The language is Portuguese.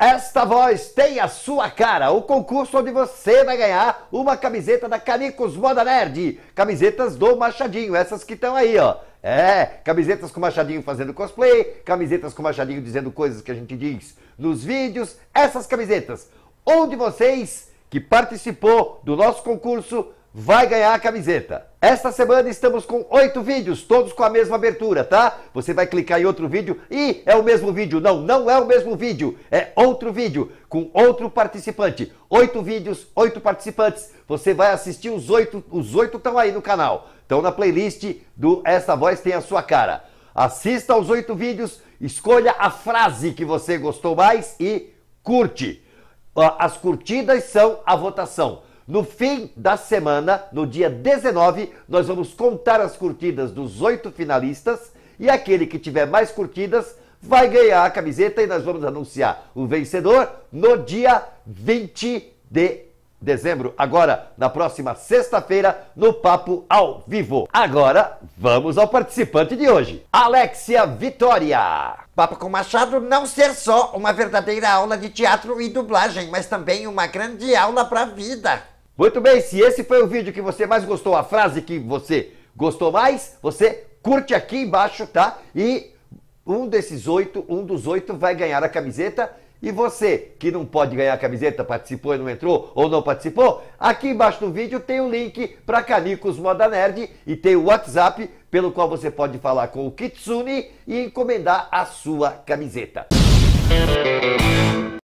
Esta voz tem a sua cara, o concurso onde você vai ganhar uma camiseta da Canicos Moda Nerd, camisetas do Machadinho, essas que estão aí, ó. É, camisetas com Machadinho fazendo cosplay, camisetas com Machadinho dizendo coisas que a gente diz nos vídeos, essas camisetas. Onde vocês que participou do nosso concurso vai ganhar a camiseta. Esta semana estamos com oito vídeos, todos com a mesma abertura, tá? Você vai clicar em outro vídeo e é o mesmo vídeo. Não, não é o mesmo vídeo, é outro vídeo com outro participante. Oito vídeos, oito participantes. Você vai assistir os oito, os oito estão aí no canal. Estão na playlist do Essa Voz Tem a Sua Cara. Assista aos oito vídeos, escolha a frase que você gostou mais e curte. As curtidas são a votação. No fim da semana, no dia 19, nós vamos contar as curtidas dos oito finalistas e aquele que tiver mais curtidas vai ganhar a camiseta e nós vamos anunciar o vencedor no dia 20 de dezembro, agora na próxima sexta-feira, no Papo ao Vivo. Agora vamos ao participante de hoje, Alexia Vitória. Papo com Machado não ser só uma verdadeira aula de teatro e dublagem, mas também uma grande aula para a vida. Muito bem, se esse foi o vídeo que você mais gostou, a frase que você gostou mais, você curte aqui embaixo, tá? E um desses oito, um dos oito vai ganhar a camiseta. E você que não pode ganhar a camiseta, participou e não entrou ou não participou, aqui embaixo do vídeo tem o um link para Canicos Moda Nerd e tem o WhatsApp pelo qual você pode falar com o Kitsune e encomendar a sua camiseta. Música